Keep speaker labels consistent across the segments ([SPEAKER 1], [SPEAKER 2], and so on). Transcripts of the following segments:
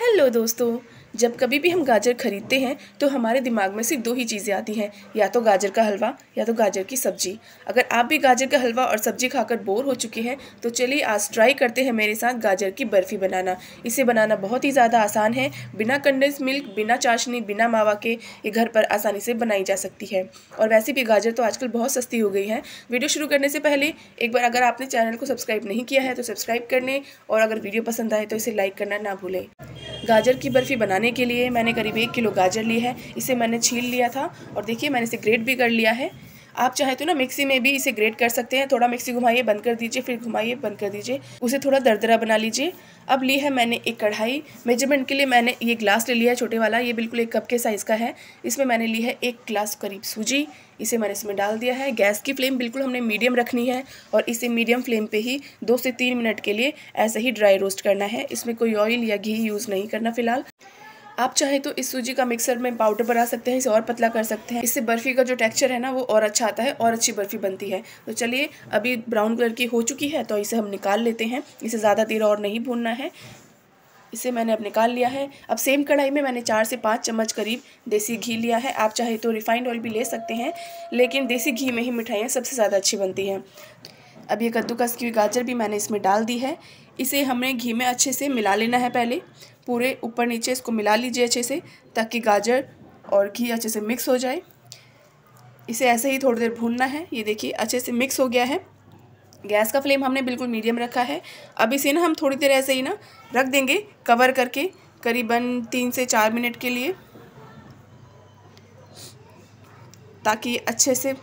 [SPEAKER 1] hello दोस्तों जब कभी भी हम गाजर खरीदते हैं तो हमारे दिमाग में सिर्फ दो ही चीज़ें आती हैं या तो गाजर का हलवा या तो गाजर की सब्जी अगर आप भी गाजर का हलवा और सब्जी खाकर बोर हो चुके हैं तो चलिए आज ट्राई करते हैं मेरे साथ गाजर की बर्फ़ी बनाना इसे बनाना बहुत ही ज़्यादा आसान है बिना कंडेंस मिल्क बिना चाशनी बिना मावा के ये घर पर आसानी से बनाई जा सकती है और वैसे भी गाजर तो आजकल बहुत सस्ती हो गई है वीडियो शुरू करने से पहले एक बार अगर आपने चैनल को सब्सक्राइब नहीं किया है तो सब्सक्राइब कर लें और अगर वीडियो पसंद आए तो इसे लाइक करना ना भूलें गाजर की बर्फ़ी बनाने के लिए मैंने करीब एक किलो गाजर ली है इसे मैंने छील लिया था और देखिए मैंने इसे ग्रेट भी कर लिया है आप चाहे तो ना मिक्सी में भी इसे ग्रेट कर सकते हैं थोड़ा मिक्सी घुमाइए बंद कर दीजिए फिर घुमाइए बंद कर दीजिए उसे थोड़ा दरदरा बना लीजिए अब ली है मैंने एक कढ़ाई मेजरमेंट के लिए मैंने ये ग्लास ले लिया है छोटे वाला ये बिल्कुल एक कप के साइज़ का है इसमें मैंने ली है एक ग्लास करीब सूजी इसे मैंने इसमें डाल दिया है गैस की फ्लेम बिल्कुल हमने मीडियम रखनी है और इसे मीडियम फ्लेम पे ही दो से तीन मिनट के लिए ऐसे ही ड्राई रोस्ट करना है इसमें कोई ऑयल या घी यूज़ नहीं करना फिलहाल आप चाहे तो इस सूजी का मिक्सर में पाउडर बना सकते हैं इसे और पतला कर सकते हैं इससे बर्फ़ी का जो टेक्स्चर है ना वो और अच्छा आता है और अच्छी बर्फ़ी बनती है तो चलिए अभी ब्राउन कलर की हो चुकी है तो इसे हम निकाल लेते हैं इसे ज़्यादा देर और नहीं भूनना है इसे मैंने अब निकाल लिया है अब सेम कढ़ाई में मैंने चार से पाँच चम्मच करीब देसी घी लिया है आप चाहे तो रिफाइंड ऑयल भी ले सकते हैं लेकिन देसी घी में ही मिठाइयाँ सबसे ज़्यादा अच्छी बनती हैं अब ये कद्दूकस की गाजर भी मैंने इसमें डाल दी है इसे हमें घी में अच्छे से मिला लेना है पहले पूरे ऊपर नीचे इसको मिला लीजिए अच्छे से ताकि गाजर और घी अच्छे से मिक्स हो जाए इसे ऐसे ही थोड़ी देर भूनना है ये देखिए अच्छे से मिक्स हो गया है गैस का फ्लेम हमने बिल्कुल मीडियम रखा है अब इसे ना हम थोड़ी देर ऐसे ही ना रख देंगे कवर करके करीबन तीन से चार मिनट के लिए ताकि अच्छे से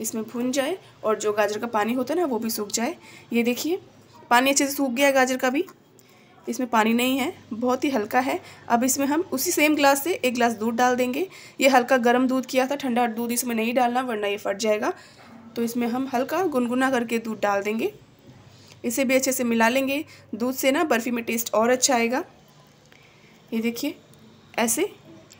[SPEAKER 1] इसमें भून जाए और जो गाजर का पानी होता है ना वो भी सूख जाए ये देखिए पानी अच्छे से सूख गया गाजर का भी इसमें पानी नहीं है बहुत ही हल्का है अब इसमें हम उसी सेम ग्लास से एक ग्लास दूध डाल देंगे ये हल्का गर्म दूध किया था ठंडा दूध इसमें नहीं डालना वरना ये फट जाएगा तो इसमें हम हल्का गुनगुना करके दूध डाल देंगे इसे भी अच्छे से मिला लेंगे दूध से ना बर्फ़ी में टेस्ट और अच्छा आएगा ये देखिए ऐसे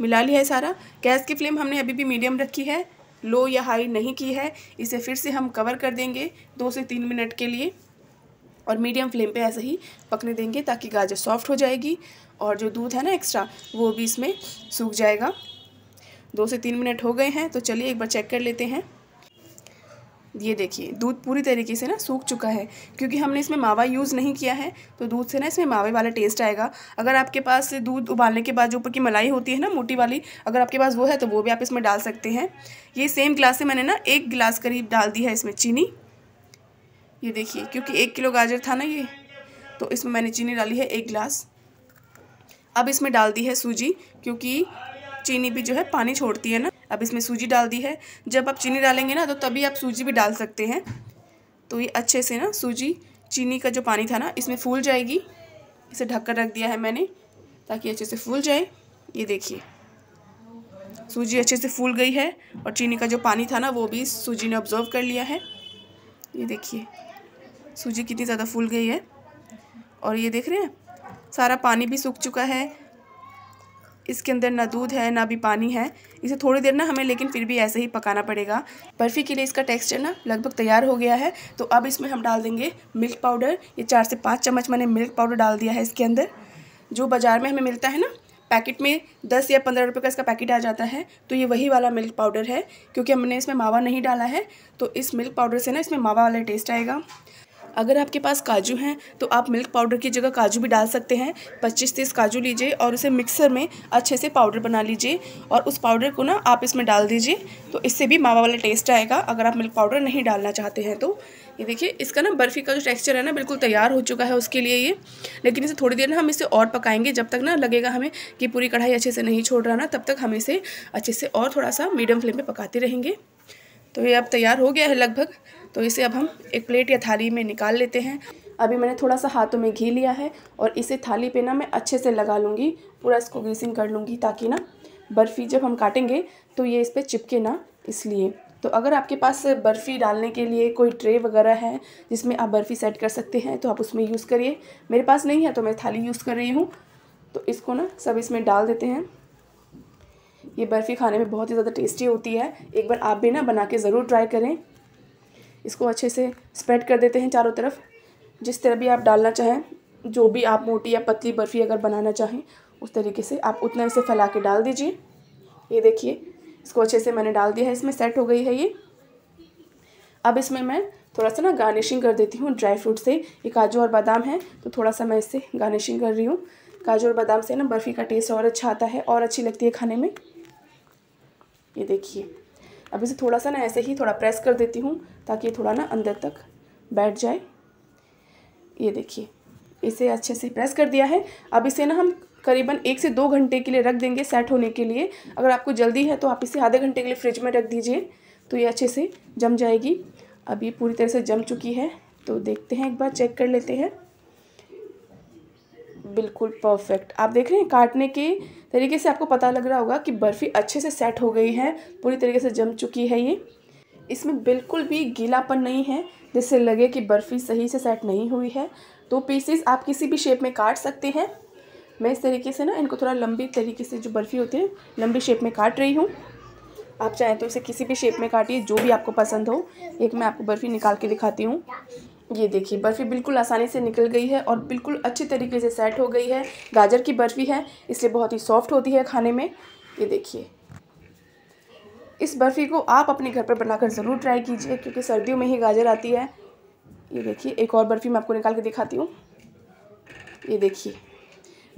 [SPEAKER 1] मिला लिया है सारा गैस की फ्लेम हमने अभी भी मीडियम रखी है लो या हाई नहीं की है इसे फिर से हम कवर कर देंगे दो से तीन मिनट के लिए और मीडियम फ्लेम पे ऐसे ही पकने देंगे ताकि गाजर सॉफ्ट हो जाएगी और जो दूध है ना एक्स्ट्रा वो भी इसमें सूख जाएगा दो से तीन मिनट हो गए हैं तो चलिए एक बार चेक कर लेते हैं ये देखिए दूध पूरी तरीके से ना सूख चुका है क्योंकि हमने इसमें मावा यूज़ नहीं किया है तो दूध से ना इसमें मावे वाला टेस्ट आएगा अगर आपके पास दूध उबालने के बाद जो ऊपर की मलाई होती है ना मोटी वाली अगर आपके पास वो है तो वो भी आप इसमें डाल सकते हैं ये सेम गिलास से मैंने ना एक गिलास करीब डाल दी है इसमें चीनी ये देखिए क्योंकि एक किलो गाजर था ना ये तो इसमें मैंने चीनी डाली है एक गिलास अब इसमें डाल दी है सूजी क्योंकि चीनी भी जो है पानी छोड़ती है ना अब इसमें सूजी डाल दी है जब आप चीनी डालेंगे ना तो तभी आप सूजी भी डाल सकते हैं तो ये अच्छे से ना सूजी चीनी का जो पानी था ना इसमें फूल जाएगी इसे ढककर रख दिया है मैंने ताकि अच्छे से फूल जाए ये देखिए सूजी अच्छे से फूल गई है और चीनी का जो पानी था ना वो भी सूजी ने ऑब्जर्व कर लिया है ये देखिए सूजी कितनी ज़्यादा फूल गई है और ये देख रहे हैं सारा पानी भी सूख चुका है इसके अंदर ना दूध है ना भी पानी है इसे थोड़ी देर ना हमें लेकिन फिर भी ऐसे ही पकाना पड़ेगा बर्फ़ी के लिए इसका टेक्सचर ना लगभग तैयार हो गया है तो अब इसमें हम डाल देंगे मिल्क पाउडर ये चार से पाँच चम्मच मैंने मिल्क पाउडर डाल दिया है इसके अंदर जो बाज़ार में हमें मिलता है ना पैकेट में दस या पंद्रह रुपये का इसका पैकेट आ जाता है तो ये वही वाला मिल्क पाउडर है क्योंकि हमने इसमें मावा नहीं डाला है तो इस मिल्क पाउडर से ना इसमें मावा वाला टेस्ट आएगा अगर आपके पास काजू हैं तो आप मिल्क पाउडर की जगह काजू भी डाल सकते हैं पच्चीस तीस काजू लीजिए और उसे मिक्सर में अच्छे से पाउडर बना लीजिए और उस पाउडर को ना आप इसमें डाल दीजिए तो इससे भी मावा वाला टेस्ट आएगा अगर आप मिल्क पाउडर नहीं डालना चाहते हैं तो ये देखिए इसका ना बर्फ़ी का जो टेक्सचर है ना बिल्कुल तैयार हो चुका है उसके लिए ये लेकिन इसे थोड़ी देर ना हम इसे और पकाएंगे जब तक ना लगेगा हमें कि पूरी कढ़ाई अच्छे से नहीं छोड़ रहा ना तब तक हम इसे अच्छे से और थोड़ा सा मीडियम फ्लेम पर पकाते रहेंगे तो ये अब तैयार हो गया है लगभग तो इसे अब हम एक प्लेट या थाली में निकाल लेते हैं अभी मैंने थोड़ा सा हाथों में घी लिया है और इसे थाली पे ना मैं अच्छे से लगा लूँगी पूरा इसको ग्रीसिंग कर लूँगी ताकि ना बर्फ़ी जब हम काटेंगे तो ये इस पर चिपके ना इसलिए तो अगर आपके पास बर्फ़ी डालने के लिए कोई ट्रे वगैरह है जिसमें आप बर्फ़ी सेट कर सकते हैं तो आप उसमें यूज़ करिए मेरे पास नहीं है तो मैं थाली यूज़ कर रही हूँ तो इसको ना सब इसमें डाल देते हैं ये बर्फ़ी खाने में बहुत ही ज़्यादा टेस्टी होती है एक बार आप भी ना बना के ज़रूर ट्राई करें इसको अच्छे से स्प्रेड कर देते हैं चारों तरफ जिस तरह भी आप डालना चाहें जो भी आप मोटी या पतली बर्फ़ी अगर बनाना चाहें उस तरीके से आप उतना इसे फैला के डाल दीजिए ये देखिए इसको अच्छे से मैंने डाल दिया है इसमें सेट हो गई है ये अब इसमें मैं थोड़ा सा ना गार्निशिंग कर देती हूँ ड्राई फ्रूट से ये काजू और बादाम है तो थोड़ा सा मैं इससे गार्निशिंग कर रही हूँ काजू और बादाम से ना बर्फ़ी का टेस्ट और अच्छा आता है और अच्छी लगती है खाने में ये देखिए अब इसे थोड़ा सा ना ऐसे ही थोड़ा प्रेस कर देती हूँ ताकि ये थोड़ा ना अंदर तक बैठ जाए ये देखिए इसे अच्छे से प्रेस कर दिया है अब इसे ना हम करीबन एक से दो घंटे के लिए रख देंगे सेट होने के लिए अगर आपको जल्दी है तो आप इसे आधे घंटे के लिए फ्रिज में रख दीजिए तो ये अच्छे से जम जाएगी अब ये पूरी तरह से जम चुकी है तो देखते हैं एक बार चेक कर लेते हैं बिल्कुल परफेक्ट आप देख रहे हैं काटने के तरीके से आपको पता लग रहा होगा कि बर्फ़ी अच्छे से सेट हो गई है पूरी तरीके से जम चुकी है ये इसमें बिल्कुल भी गीलापन नहीं है जिससे लगे कि बर्फ़ी सही से सेट नहीं हुई है तो पीसेस आप किसी भी शेप में काट सकते हैं मैं इस तरीके से ना इनको थोड़ा लंबी तरीके से जो बर्फ़ी होती है लंबी शेप में काट रही हूँ आप चाहें तो इसे किसी भी शेप में काटिए जो भी आपको पसंद हो एक मैं आपको बर्फ़ी निकाल के दिखाती हूँ ये देखिए बर्फ़ी बिल्कुल आसानी से निकल गई है और बिल्कुल अच्छे तरीके से सेट हो गई है गाजर की बर्फ़ी है इसलिए बहुत ही सॉफ्ट होती है खाने में ये देखिए इस बर्फ़ी को आप अपने घर पर बनाकर ज़रूर ट्राई कीजिए क्योंकि सर्दियों में ही गाजर आती है ये देखिए एक और बर्फ़ी मैं आपको निकाल के दिखाती हूँ ये देखिए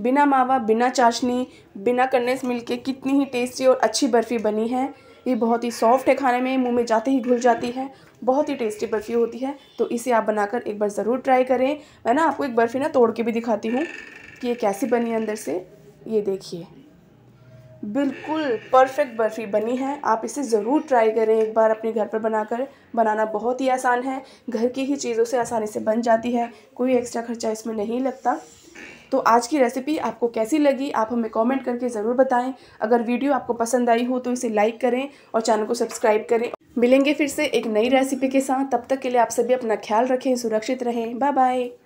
[SPEAKER 1] बिना मावा बिना चाशनी बिना कंडेंस मिल्क के कितनी ही टेस्टी और अच्छी बर्फ़ी बनी है ये बहुत ही सॉफ्ट है खाने में मुंह में जाते ही घुल जाती है बहुत ही टेस्टी बर्फ़ी होती है तो इसे आप बनाकर एक बार ज़रूर ट्राई करें मैं ना आपको एक बर्फ़ी ना तोड़ के भी दिखाती हूँ कि ये कैसी बनी अंदर से ये देखिए बिल्कुल परफेक्ट बर्फ़ी बनी है आप इसे ज़रूर ट्राई करें एक बार अपने घर पर बनाकर बनाना बहुत ही आसान है घर की ही चीज़ों से आसानी से बन जाती है कोई एक्स्ट्रा खर्चा इसमें नहीं लगता तो आज की रेसिपी आपको कैसी लगी आप हमें कमेंट करके ज़रूर बताएं अगर वीडियो आपको पसंद आई हो तो इसे लाइक करें और चैनल को सब्सक्राइब करें मिलेंगे फिर से एक नई रेसिपी के साथ तब तक के लिए आप सभी अपना ख्याल रखें सुरक्षित रहें बाय बाय